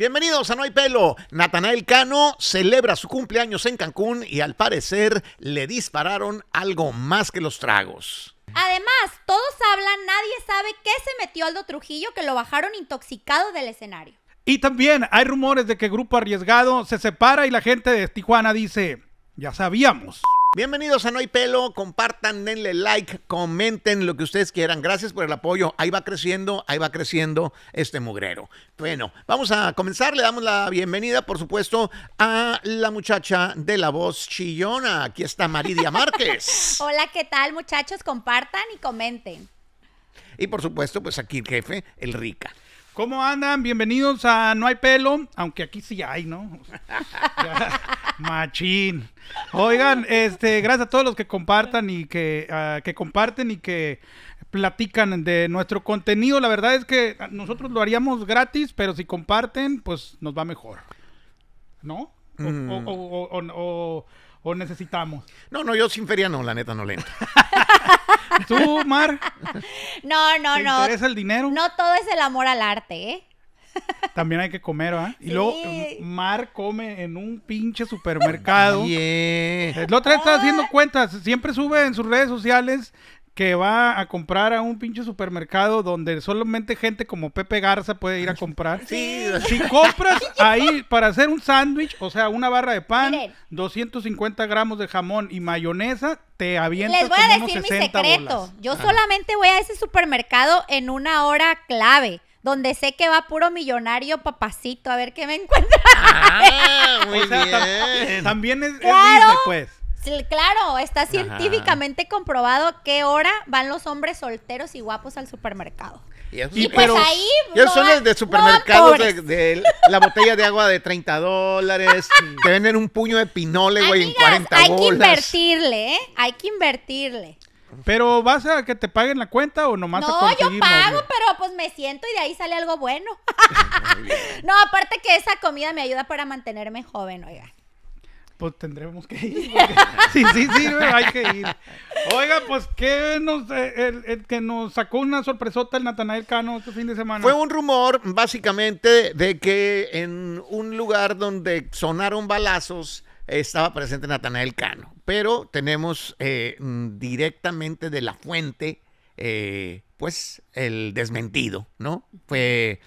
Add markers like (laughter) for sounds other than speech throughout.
Bienvenidos a No hay pelo. Natanael Cano celebra su cumpleaños en Cancún y al parecer le dispararon algo más que los tragos. Además, todos hablan, nadie sabe qué se metió Aldo Trujillo que lo bajaron intoxicado del escenario. Y también hay rumores de que Grupo Arriesgado se separa y la gente de Tijuana dice, ya sabíamos. Bienvenidos a No hay pelo, compartan, denle like, comenten lo que ustedes quieran. Gracias por el apoyo. Ahí va creciendo, ahí va creciendo este mugrero. Bueno, vamos a comenzar. Le damos la bienvenida, por supuesto, a la muchacha de la voz chillona. Aquí está Maridia (laughs) Márquez. Hola, ¿qué tal, muchachos? Compartan y comenten. Y por supuesto, pues aquí el jefe, el Rica. ¿Cómo andan? Bienvenidos a No hay pelo, aunque aquí sí hay, ¿no? (laughs) Machín. Oigan, este, gracias a todos los que compartan y ah, que, comparten y que platican de nuestro contenido. La verdad es que nosotros lo haríamos gratis, pero si comparten, pues nos va mejor. ¿No? o, mm. necesitamos? No, no, yo sin feria no, la neta no le (laughs) ¿Tú, Mar? No, no, ¿Te no. interesa el dinero? No todo es el amor al arte, ¿eh? También hay que comer, ¿ah? Y luego mm, Mar come en un pinche supermercado. y eh, La otra vez estaba haciendo ah. cuentas. Siempre sube en sus redes sociales que va a comprar a un pinche supermercado donde solamente gente como Pepe Garza puede ir a comprar. Si compras ahí para hacer un sándwich, o sea, una barra de pan, 250 gramos de jamón y mayonesa, te avientas Les voy a decir mi secreto. Yo solamente voy a ese supermercado en una hora clave donde sé que va puro millonario papacito a ver qué me encuentra. Ah, (laughs) muy bien. También es, claro, pues. Claro, está científicamente comprobado qué hora van los hombres solteros y guapos al supermercado. Y, pues ahí. son de supermercados de, la botella de agua de 30 dólares. te (laughs) venden un puño de pinole güey, en 40 Hay que invertirle, ¿eh? Hay que invertirle. Pero vas a que te paguen la cuenta o nomás No, yo pago, pero pues me siento y de ahí sale algo bueno. (laughs) (laughs) no, aparte que esa comida me ayuda para mantenerme joven, oiga pues tendremos que ir. sí, sí, sí, hay que ir. Oiga, pues ¿qué nos, eh, que nos sacó una sorpresota el Natanael Cano este fin de semana. Fue un rumor, básicamente, de que en un lugar donde sonaron balazos estaba presente Natanael Cano. Pero tenemos eh, mm, directamente de la fuente, eh, pues, el desmentido, ¿no? Fue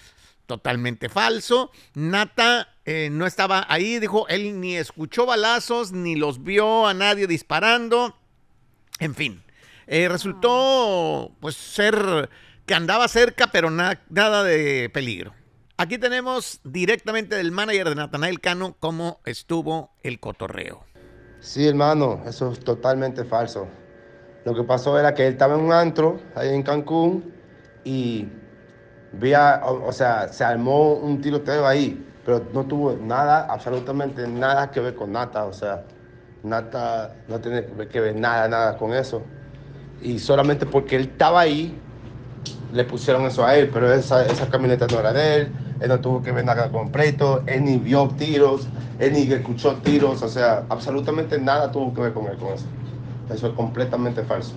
totalmente falso. Nata eh, no estaba ahí, dijo, él ni escuchó balazos, ni los vio a nadie disparando, en fin. Eh, resultó pues ser que andaba cerca, pero nada de peligro. Aquí tenemos directamente del manager de Natanael Cano cómo estuvo el cotorreo. Sí, hermano, eso es totalmente falso. Lo que pasó era que él estaba en un antro ahí en Cancún y o, sea, se armó un tiroteo ahí pero no tuvo nada, absolutamente nada que ver con Nata, o sea, Nata no tiene que ver nada, nada con eso. Y solamente porque él estaba ahí, le pusieron eso a él, pero esa, esa camioneta no era de él, él no tuvo que ver nada con Preto, él ni vio tiros, él ni escuchó tiros, o sea, absolutamente nada tuvo que ver con él con eso. Eso es completamente falso.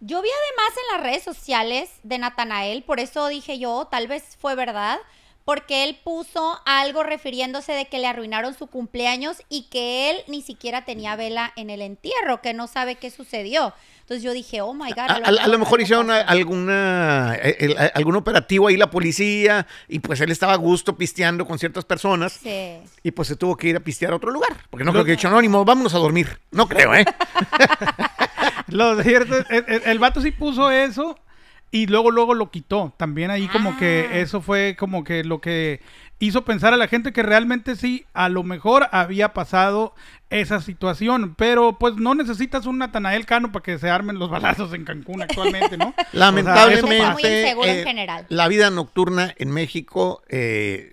Yo vi además en las redes sociales de Natanael, por eso dije yo, tal vez fue verdad, porque él puso algo refiriéndose de que le arruinaron su cumpleaños y que él ni siquiera tenía vela en el entierro, que no sabe qué sucedió. Entonces yo dije, oh my God. A, lo mejor hicieron alguna, eh, eh, algún operativo ahí la policía y pues él estaba a gusto pisteando con ciertas personas. Y pues se tuvo que ir a pistear a otro lugar. Porque no, creo que no. dicho, anónimo, vámonos a dormir. No creo, ¿eh? (laughs) lo cierto es, el, el vato sí puso eso y luego, luego lo quitó. También ahí como que ah. eso fue como que lo que hizo pensar a la gente que realmente sí, a lo mejor había pasado esa situación. Pero pues no necesitas un Natanael Cano para que se armen los balazos en Cancún actualmente, ¿no? (laughs) Lamentablemente, eh, la vida nocturna en México eh,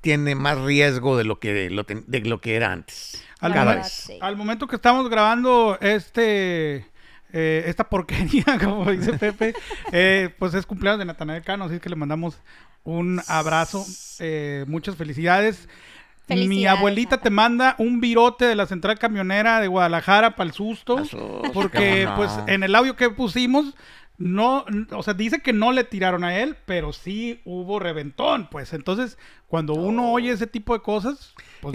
tiene más riesgo de lo que, que era antes. al momento que estamos grabando este eh, esta porquería, (laughs) como dice Pepe, eh, pues es cumpleaños de Natanael Cano, así que le mandamos un abrazo, eh, muchas felicidades. Mi abuelita te manda un virote de la central camionera de Guadalajara para el susto, porque pues en el audio que pusimos no, o sea, dice que no le tiraron a él, pero sí hubo reventón, pues. Entonces, cuando uno oh. oye ese tipo de cosas, pues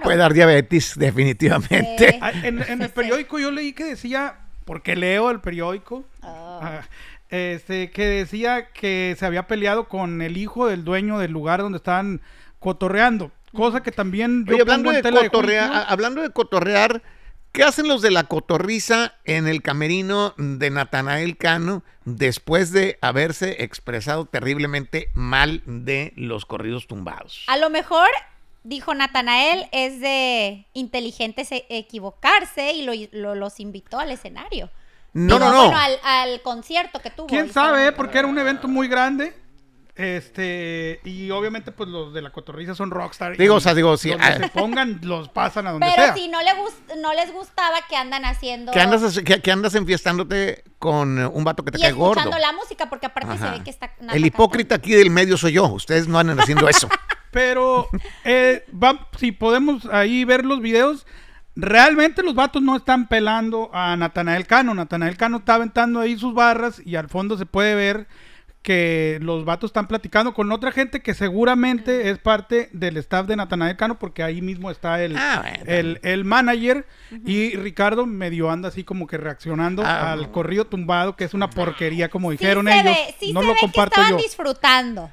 puede dar diabetes, definitivamente. En, el periódico yo leí que decía porque leo el periódico, ah. Ah, este, que decía que se había peleado con el hijo del dueño del lugar donde estaban cotorreando, cosa que también... hablando, de hablando de cotorrear, ¿qué hacen los de la cotorriza en el camerino de Natanael Cano después de haberse expresado terriblemente mal de los corridos tumbados? A lo mejor dijo Natanael, es de inteligentes e-, equivocarse y lo, los invitó al escenario. No, no, no. al, concierto que tuvo. ¿Quién sabe? Porque era un evento muy grande. Este, y obviamente, pues los de la cotorriza son rockstar. Digo, o sea, digo, si ah. se pongan, los pasan a donde Pero si no, le no les gustaba que andan haciendo. Que andas, enfiestándote con un vato que te cae escuchando gordo. escuchando la música, porque aparte se ve que está. El hipócrita aquí del medio soy yo. Ustedes no andan haciendo eso. (laughs) Pero eh, si podemos ahí ver los videos, realmente los vatos no están pelando a Natanael Cano. Natanael Cano está aventando ahí sus barras y al fondo se puede ver que los vatos están platicando con otra gente que seguramente es parte del staff de Natanael Cano, porque ahí mismo está el, ah, manager. Y Ricardo medio anda así como que reaccionando ah, al corrido tumbado, que es una ah, porquería, como dijeron ellos. no lo ve comparto que estaban yo. disfrutando.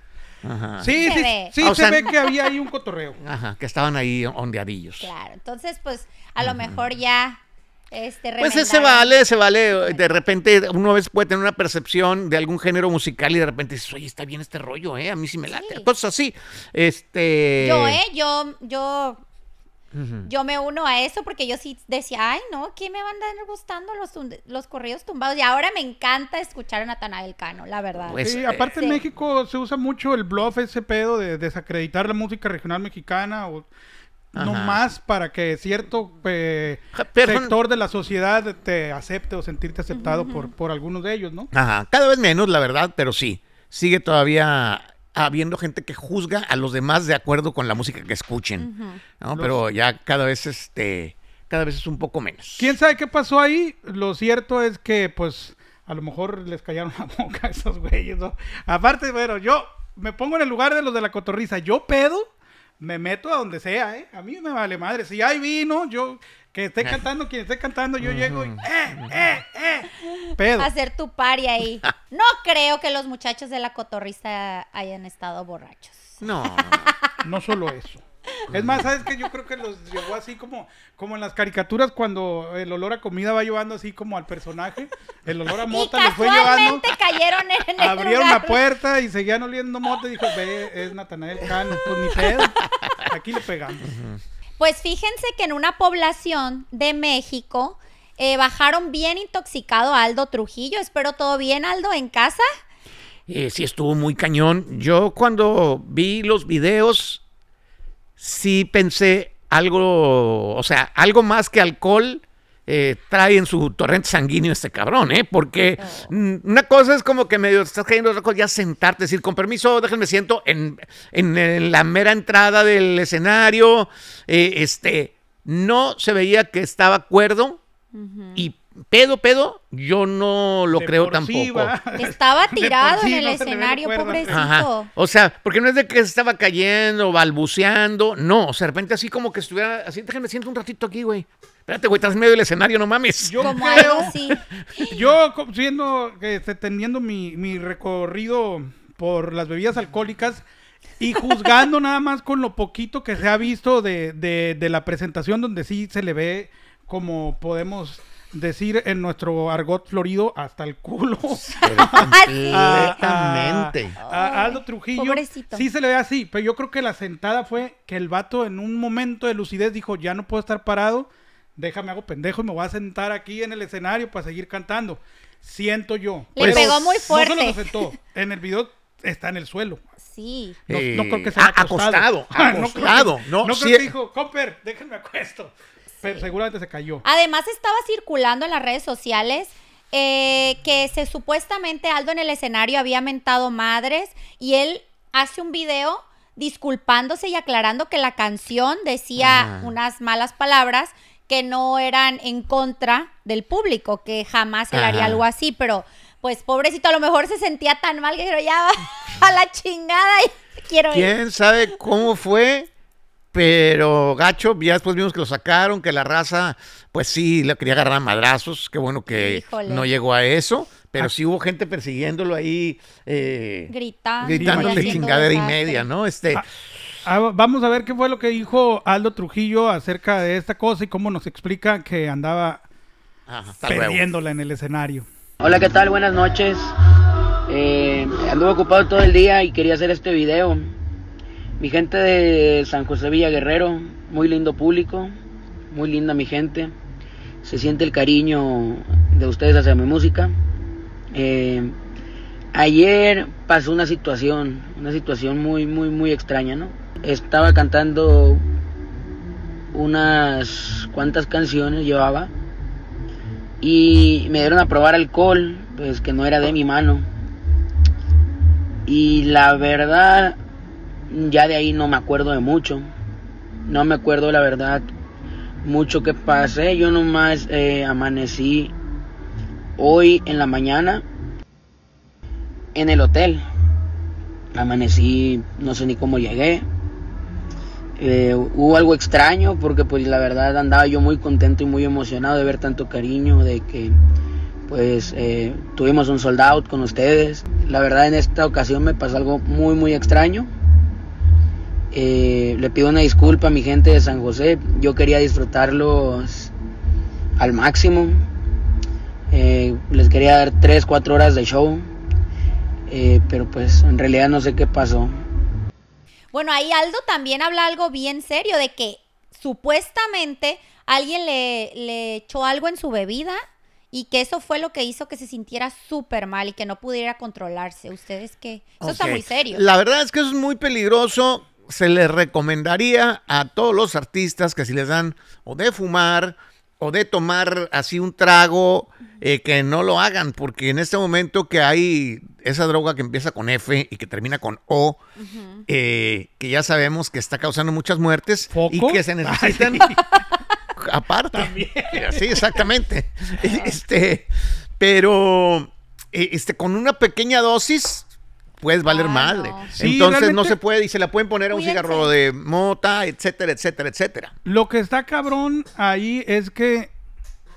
Ajá. Sí, sí, sí, ah, se ve que había ahí un cotorreo. Ajá, que estaban ahí ondeadillos. Claro, entonces pues a lo mejor ya este Pues ese se vale, se vale. De repente uno vez puede tener una percepción de algún género musical y de repente dices, oye, está bien este rollo, ¿eh? A mí sí me late. Entonces así. Este... Yo, eh, yo, yo yo me uno a eso porque yo sí decía, ay, no, ¿qué me van a andar gustando los, los corridos tumbados? Y ahora me encanta escuchar a Natanael Cano, la verdad. Pues, sí, aparte en México se usa mucho el bluff, ese pedo de desacreditar la música regional mexicana o... No más para que cierto eh, sector de la sociedad te acepte o sentirte aceptado por, por algunos de ellos, ¿no? Ajá, cada vez menos, la verdad, pero sí. Sigue todavía habiendo gente que juzga a los demás de acuerdo con la música que escuchen. ¿no? Pero ya cada vez este cada vez es un poco menos. ¿Quién sabe qué pasó ahí? Lo cierto es que pues a lo mejor les callaron (laughs) la boca a esos güeyes. Aparte, bueno, yo me pongo en el lugar de los de la cotorriza. Yo pedo me meto a donde sea, ¿eh? A mí me vale madre. Si hay vino, yo, que esté cantando, quien esté cantando, yo llego y, ¡eh, eh, eh! Pedo. Hacer tu pari ahí. (laughs) No creo que los muchachos de la cotorrista hayan estado borrachos. no, no solo eso. Es más, ¿sabes que Yo creo que los llevó así como, como en las caricaturas cuando el olor a comida va llevando así como al personaje. El olor a mota les fue llevando. cayeron en el Abrieron la puerta y seguían oliendo mota y dijo, ve, es Natanael Cano, pues ni pedo. Aquí le pegamos. Pues fíjense que en una población de México eh, bajaron bien intoxicado a Aldo Trujillo. Espero todo bien, Aldo, en casa. Eh, sí estuvo muy cañón. Yo cuando vi los videos sí pensé algo, o sea, algo más que alcohol eh, trae en su torrente sanguíneo este cabrón, ¿eh? Porque una cosa es como que medio estás cayendo loco, ya sentarte, decir, con permiso, déjenme siento en, en, la mera entrada del escenario, eh, este, no se veía que estaba cuerdo y y pedo, pedo, yo no lo creo tampoco. (laughs) Estaba tirado en el escenario, pobrecito. O sea, porque no es de que se estaba cayendo, balbuceando, no, o sea, de repente así como que estuviera, así déjame, siento un ratito aquí, güey. Espérate, güey, estás en medio del escenario, no mames. Yo como creo, sí. (laughs) yo siendo, este, mi, recorrido por las bebidas alcohólicas, y juzgando (laughs) nada más con lo poquito que se ha visto de, de, la presentación, donde sí se le ve como podemos decir en nuestro argot florido hasta el culo. (laughs) Completamente. a, Aldo Trujillo. Pobrecito. Sí se le ve así, pero yo creo que la sentada fue que el vato en un momento de lucidez dijo, ya no puedo estar parado, déjame hago pendejo y me voy a sentar aquí en el escenario para seguir cantando. Siento yo. Le pegó muy fuerte. No lo sentó. En el video está en el suelo. Sí. No, creo que eh, sea ah, acostado. Acostado. (laughs) acostado. no, no, no dijo, Copper, déjenme acuesto. Pero seguramente se cayó. Además, estaba circulando en las redes sociales eh, que se supuestamente Aldo en el escenario había mentado madres y él hace un video disculpándose y aclarando que la canción decía ah. unas malas palabras que no eran en contra del público, que jamás él haría algo así, pero pues pobrecito, a lo mejor se sentía tan mal que dijeron, ya (laughs) a la chingada y quiero ¿Quién sabe cómo fue? pero gacho, ya después vimos que lo sacaron, que la raza, pues sí, le quería agarrar a madrazos, qué bueno que no llegó a eso, pero ah. sí hubo gente persiguiéndolo ahí, eh, gritando, gritándole chingadera y media, ¿no? Este... Ah, ah, vamos a ver qué fue lo que dijo Aldo Trujillo acerca de esta cosa y cómo nos explica que andaba Ajá, en el escenario. Hola, ¿qué tal? Buenas noches. Eh, anduve ocupado todo el día y quería hacer este video. Mi gente de San José Villa Guerrero, muy lindo público, muy linda mi gente. Se siente el cariño de ustedes hacia mi música. Eh, ayer pasó una situación, una situación muy, muy, muy extraña, ¿no? Estaba cantando unas cuantas canciones, llevaba, y me dieron a probar alcohol, pues que no era de mi mano. Y la verdad, ya de ahí no me acuerdo de mucho. No me acuerdo, la verdad, mucho que pasé. Yo nomás eh, amanecí hoy en la mañana en el hotel. Amanecí, no sé ni cómo llegué. Eh, hubo algo extraño porque pues la verdad andaba yo muy contento y muy emocionado de ver tanto cariño, de que pues eh, tuvimos un sold out con ustedes. La verdad en esta ocasión me pasó algo muy muy extraño. Eh, le pido una disculpa a mi gente de San José. Yo quería disfrutarlos al máximo. Eh, les quería dar 3, 4 horas de show. Eh, pero pues en realidad no sé qué pasó. Bueno, ahí Aldo también habla algo bien serio de que supuestamente alguien le, echó algo en su bebida y que eso fue lo que hizo que se sintiera súper mal y que no pudiera controlarse. ¿Ustedes qué? Eso está muy serio. La verdad es que es muy peligroso se les recomendaría a todos los artistas que si les dan o de fumar o de tomar así un trago, eh, que no lo hagan, porque en este momento que hay esa droga que empieza con F y que termina con O, eh, que ya sabemos que está causando muchas muertes y que se necesitan (laughs) aparte. Sí, exactamente. (laughs) este, pero eh, este, con una pequeña dosis puedes valer ah, mal, Entonces no se puede y se la pueden poner a un cigarro de mota, etcétera, etcétera, etcétera. Lo que está cabrón ahí es que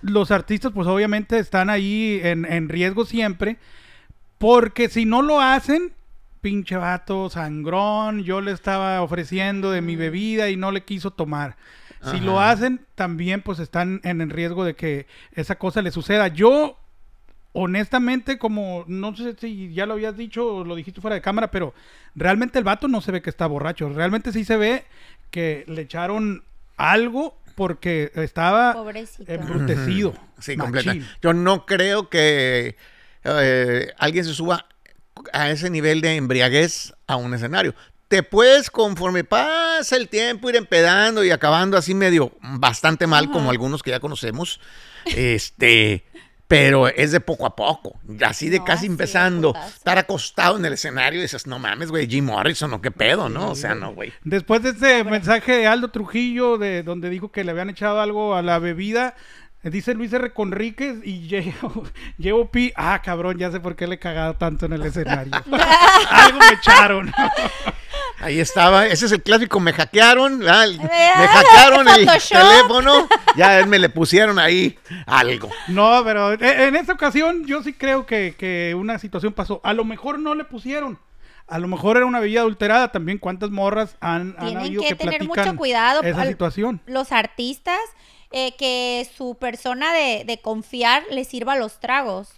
los artistas pues obviamente están ahí en, riesgo siempre porque si no lo hacen pinche vato sangrón, yo le estaba ofreciendo de mi mm. bebida y no le quiso tomar. Si lo hacen, también pues están en riesgo de que esa cosa le suceda. Yo honestamente, como no sé si ya lo habías dicho o lo dijiste fuera de cámara, pero realmente el vato no se ve que está borracho. Realmente sí se ve que le echaron algo porque estaba embrutecido. Sí, completamente. Yo no creo que eh, alguien se suba a ese nivel de embriaguez a un escenario. Te puedes, conforme pasa el tiempo, ir empedando y acabando así medio bastante mal, como algunos que ya conocemos. Este pero es de poco a poco, así de casi empezando, estar acostado en el escenario y dices, no mames, güey, Jim Morrison, o qué pedo, ¿no? O sea, no, güey. Después de ese mensaje de Aldo Trujillo, de donde dijo que le habían echado algo a la bebida, eh, Dice Luis R. Conríquez y llevo (laughs) pi. Ah, cabrón, ya sé por qué le he cagado tanto en el escenario. (laughs) Algo me echaron. (laughs) Ahí estaba. Ese es el clásico, me hackearon, eh, me hackearon (laughs) el teléfono, ya me le pusieron ahí algo. No, pero e, en esta ocasión yo sí creo que, una situación pasó. A lo mejor no le pusieron. A lo mejor era una bebida adulterada también. ¿Cuántas morras han, han Tienen que, tener mucho cuidado. Esa situación. Los artistas, eh, que su persona de, de confiar les sirva los tragos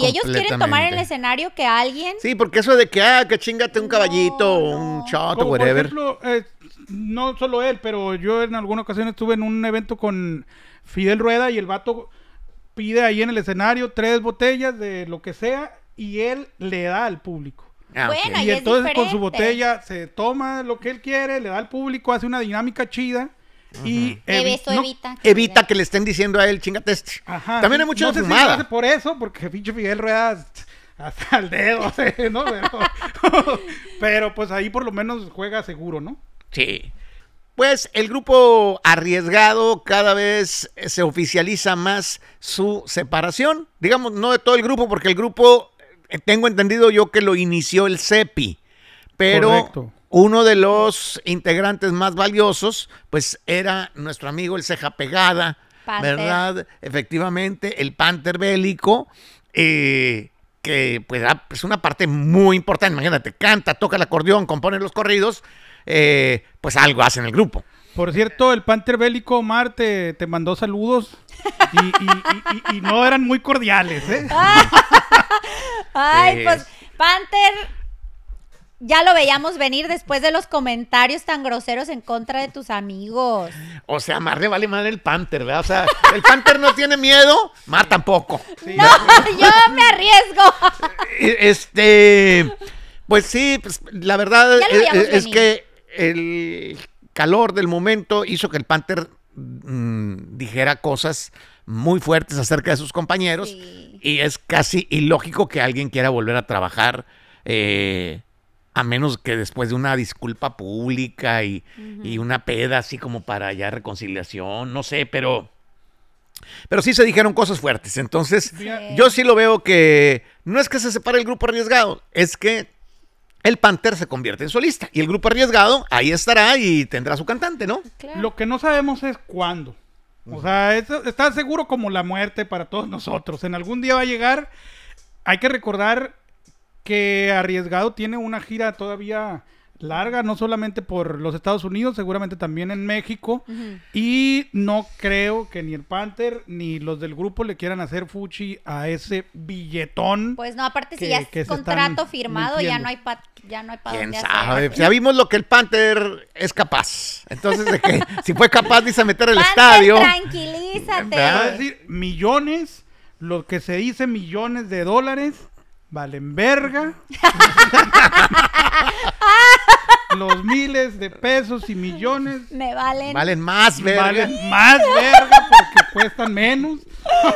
si ellos quieren tomar el escenario que alguien. Sí, porque eso de que, ah, que chingate un caballito, un chato, whatever. Por ejemplo, eh, no solo él, pero yo en alguna ocasión estuve en un evento con Fidel Rueda y el vato pide ahí en el escenario tres botellas de lo que sea y él le da al público. Ah, y entonces con su botella se toma lo que él quiere, le da al público, hace una dinámica chida y evita, que le estén diciendo a él, chingate este. También hay muchos no sé por eso, porque pinche Miguel Rueda hasta el dedo, (laughs) eh, (laughs) Pero, pues ahí por lo menos juega seguro, ¿no? Sí. Pues el grupo arriesgado cada vez eh, se oficializa más su separación. Digamos, no de todo el grupo, porque el grupo, eh, tengo entendido yo que lo inició el CEPI. Pero Correcto uno de los integrantes más valiosos, pues era nuestro amigo el Ceja Pegada, ¿verdad? Efectivamente, el Panther Bélico. Eh, que pues, ah, es una parte muy importante. Imagínate, canta, toca el acordeón, compone los corridos, eh, pues algo hace en el grupo. Por cierto, el Panther Bélico Omar te, mandó saludos y, no eran muy cordiales. ¿eh? (laughs) Ay, pues Panther ya lo veíamos venir después de los comentarios tan groseros en contra de tus amigos. O sea, más le vale mal el Panther, ¿verdad? O sea, (laughs) el Panther no tiene miedo, más tampoco. no, (laughs) yo me arriesgo. (laughs) E-, este, pues sí, pues, la verdad e-, e-, es, que el calor del momento hizo que el Panther mm, dijera cosas muy fuertes acerca de sus compañeros y es casi ilógico que alguien quiera volver a trabajar. Eh, a menos que después de una disculpa pública y, una peda así como para ya reconciliación, no sé, pero... Pero sí se dijeron cosas fuertes, entonces yo sí lo veo que no es que se separe el grupo arriesgado, es que el Panther se convierte en solista y el grupo arriesgado ahí estará y tendrá su cantante, ¿no? Lo que no sabemos es cuándo. O sea, es, está seguro como la muerte para todos nosotros. En algún día va a llegar. Hay que recordar que arriesgado tiene una gira todavía larga, no solamente por los Estados Unidos, seguramente también en México. Y no creo que ni el Panther ni los del grupo le quieran hacer fuchi a ese billetón. Pues no, aparte si ya es contrato firmado, ya no hay ya no hay ¿Quién sabe? (laughs) Ya vimos lo que el Panther es capaz. Entonces, si fue capaz dice meter el estadio. Tranquilízate. decir millones, lo que se dice millones de dólares valen verga. (laughs) los miles de pesos y millones. Me valen. Valen más verga. Valen más verga porque cuestan menos.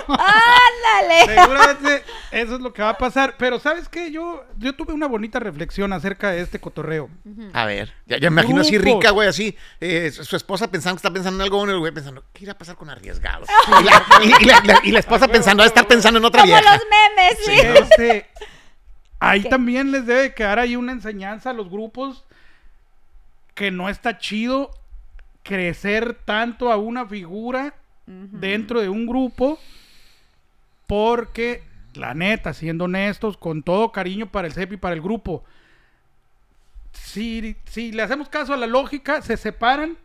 ¡Ándale! Seguramente eso es lo que va a pasar. Pero ¿sabes qué? Yo, yo tuve una bonita reflexión acerca de este cotorreo. A ver, ya, me imagino así rica, güey, así. Eh, su esposa pensando que está pensando en algo, el güey pensando, ¿qué irá a pasar con arriesgados? (laughs) Y la, esposa ah, pensando, va a estar pensando en otra Como vieja. los memes, sí. Este, ahí también les debe quedar ahí una enseñanza a los grupos que no está chido crecer tanto a una figura dentro de un grupo porque la neta, siendo honestos, con todo cariño para el CEP y para el grupo, si, si le hacemos caso a la lógica, se separan,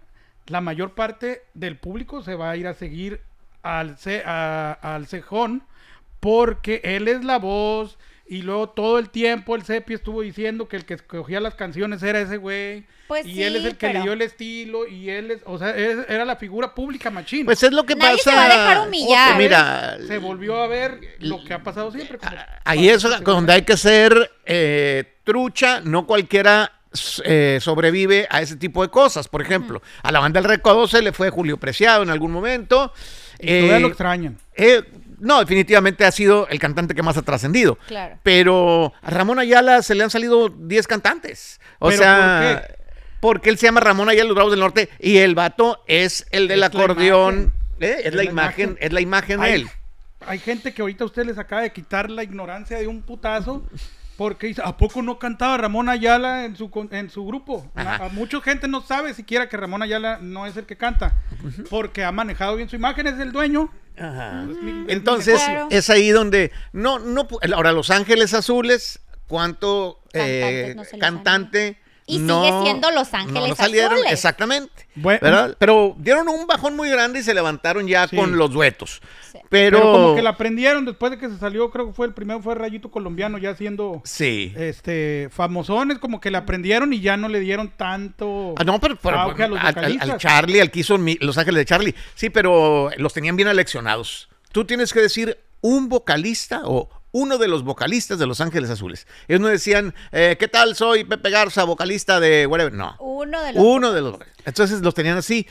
la mayor parte del público se va a ir a seguir al, ce, al cejón porque él es la voz, y luego todo el tiempo el Sepi estuvo diciendo que el que escogía las canciones era ese güey. Pues y él es el que le dio el estilo y él es, o sea, era la figura pública machina. Pues es lo que Nadie pasa. Se va a dejar humillar. Mira, se volvió a ver lo que ha pasado siempre. Ahí es donde hay que ser eh, trucha, no cualquiera eh, sobrevive a ese tipo de cosas. Por ejemplo, a la banda del Recodo se le fue Julio Preciado en algún momento. Y todavía lo eh, extrañan. Eh, no, definitivamente ha sido el cantante que más ha trascendido. Claro. Pero a Ramón Ayala se le han salido 10 cantantes. O sea, ¿por qué? porque él se llama Ramón Ayala los Bravos del Norte y el vato es el del acordeón. es, la, eh, imagen, es la imagen de él. Hay gente que ahorita a les acaba de quitar la ignorancia de un putazo porque ¿a poco no cantaba Ramón Ayala en su, en su grupo? mucha gente no sabe siquiera que Ramón Ayala no es el que canta, porque ha manejado bien su imagen, es el dueño. Pues, Entonces, es ahí donde, no, no, ahora Los Ángeles Azules, ¿cuánto eh, cantante? y sigue siendo Los Ángeles no salieron, Exactamente. pero dieron un bajón muy grande y se levantaron ya con los duetos. Pero... como que la aprendieron después de que se salió, creo que fue el primero fue Rayito Colombiano ya siendo este famosones, como que la aprendieron y ya no le dieron tanto ah, no, pero, al, Charlie, al que hizo Los Ángeles de Charlie. Sí, pero los tenían bien aleccionados. Tú tienes que decir un vocalista o uno de los vocalistas de Los Ángeles Azules. Ellos no decían, eh, ¿qué tal? Soy Pepe Garza, vocalista de whatever. No. Uno de los. Uno de los. Entonces los tenían así.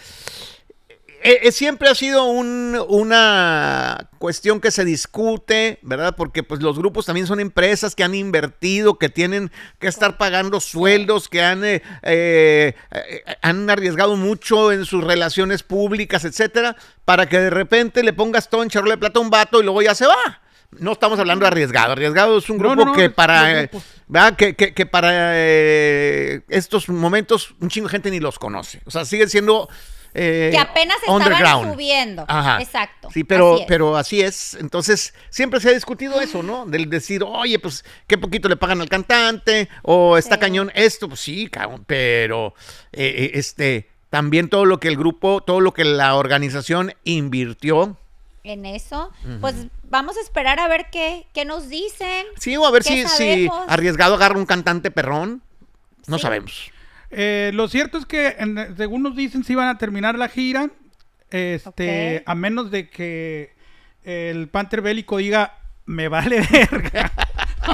Eh, eh, siempre ha sido una cuestión que se discute, ¿verdad? Porque pues los grupos también son empresas que han invertido, que tienen que estar pagando sueldos, que han, han arriesgado mucho en sus relaciones públicas, etcétera, para que de repente le pongas todo en de plata a un vato y luego ya se va. No estamos hablando de arriesgado. Arriesgado es un grupo que para. Que, eh, para estos momentos un chingo de gente ni los conoce. O sea, siguen siendo. Eh, que apenas estaban subiendo. Ajá. Exacto. Sí, pero así, es. pero así es. Entonces, siempre se ha discutido eso, ¿no? Del decir, oye, pues, qué poquito le pagan al cantante, o está cañón esto, pues sí, cabrón, pero eh, este, también todo lo que el grupo, todo lo que la organización invirtió en eso. Pues vamos a esperar a ver qué, nos dicen. Sí, o a ver si, si, arriesgado agarra un cantante perrón. No sabemos. Eh, lo cierto es que, según nos dicen, si van a terminar la gira. Este, a menos de que el Panther Bélico diga, me vale verga.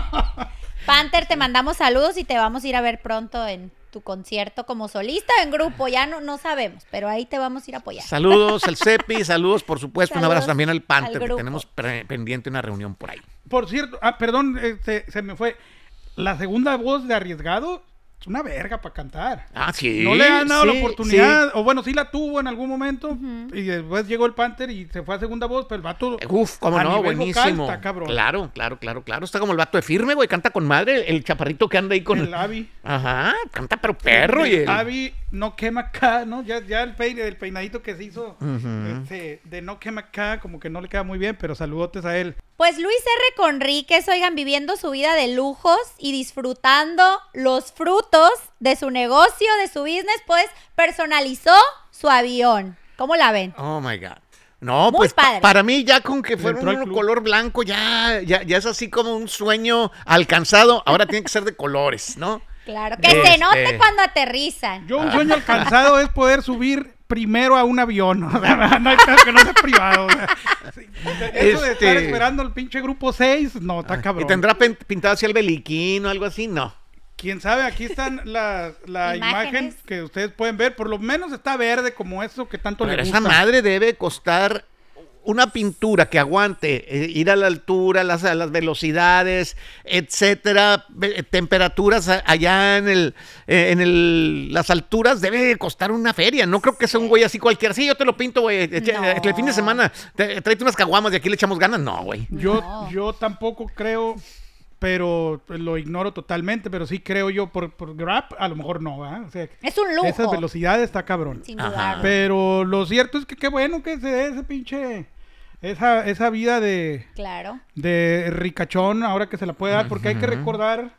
(laughs) Panther, te mandamos saludos y te vamos a ir a ver pronto en tu concierto como solista en grupo, ya no, no sabemos, pero ahí te vamos a ir a apoyar. Saludos al CEPI, (laughs) saludos, por supuesto, un abrazo también al Panther, tenemos pendiente una reunión por ahí. Por cierto, ah, perdón, este, se me fue. La segunda voz de Arriesgado es una verga para cantar. Ah, sí. No le han dado la oportunidad. O bueno, sí la tuvo en algún momento. Y después llegó el Panther y se fue a segunda voz, pero el vato. Eh, uf, cómo no, buenísimo. está, Claro, claro, claro, claro. Está como el vato de firme, güey. Canta con madre. El, chaparrito que anda ahí con. El Avi. Ajá, canta pero perro. El, y no quema acá, ¿no? Ya, ya el, peine, el peinadito que se hizo este, de no quema acá, como que no le queda muy bien, pero saludotes a él. Pues Luis R. Conríquez, oigan, viviendo su vida de lujos y disfrutando los frutos de su negocio, de su business, pues personalizó su avión. ¿Cómo la ven? Oh my God. No, pues para mí ya con que fuera un color blanco ya, ya, es así como un sueño alcanzado. Ahora tiene que ser de colores, ¿no? Claro, que se este, note cuando aterrizan. Yo un sueño alcanzado es poder subir primero a un avión. no (laughs) que no sea privado. eso de estar este, esperando el pinche grupo 6, no, está cabrón. ¿Y tendrá pintado así el beliquín o algo así? No. Quién sabe, aquí están la, la (laughs) imagen que ustedes pueden ver. Por lo menos está verde como eso que tanto le gusta. Esa madre debe costar una pintura que aguante eh, ir a la altura, las, a las velocidades, etcétera, temperaturas allá en el, eh, en el, las alturas debe costar una feria. No creo que sea un güey así cualquiera. Sí, yo te lo pinto, güey. Eh, el fin de semana, tráete unas caguamas y aquí le echamos ganas. No, güey. Yo, yo tampoco creo pero lo ignoro totalmente, pero sí creo yo por, Grab, a lo mejor no, ¿verdad? es un lujo. Esas velocidades está cabrón. Sin Pero lo cierto es que qué bueno que se ese pinche esa, esa vida de, claro. de ricachón ahora que se la puede dar, porque hay que recordar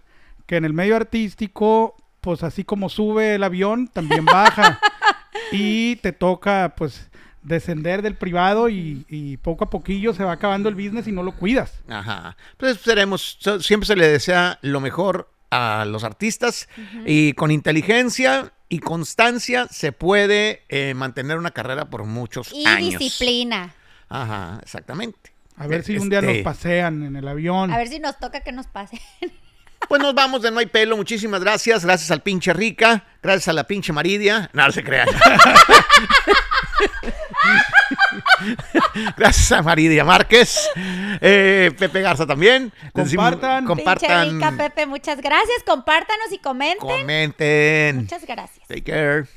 que en el medio artístico, pues así como sube el avión, también baja. (laughs) y te toca, pues, descender del privado y, y, poco a poquillo se va acabando el business y no lo cuidas. Ajá. Pues seremos, siempre se le desea lo mejor a los artistas y con inteligencia y constancia se puede eh, mantener una carrera por muchos años. Y disciplina. Ajá, exactamente. A ver si un día nos este, pasean en el avión. A ver si nos toca que nos pasen. (laughs) Pues nos vamos de No hay pelo. Muchísimas gracias. Gracias al pinche Rica. Gracias a la pinche Maridia. nada se crean. (laughs) gracias a Maridia Márquez. Eh, Pepe Garza también. Compartan. compartan. Pinche rica, Pepe, muchas gracias. Compártanos y comenten. Comenten. Muchas gracias. Take care.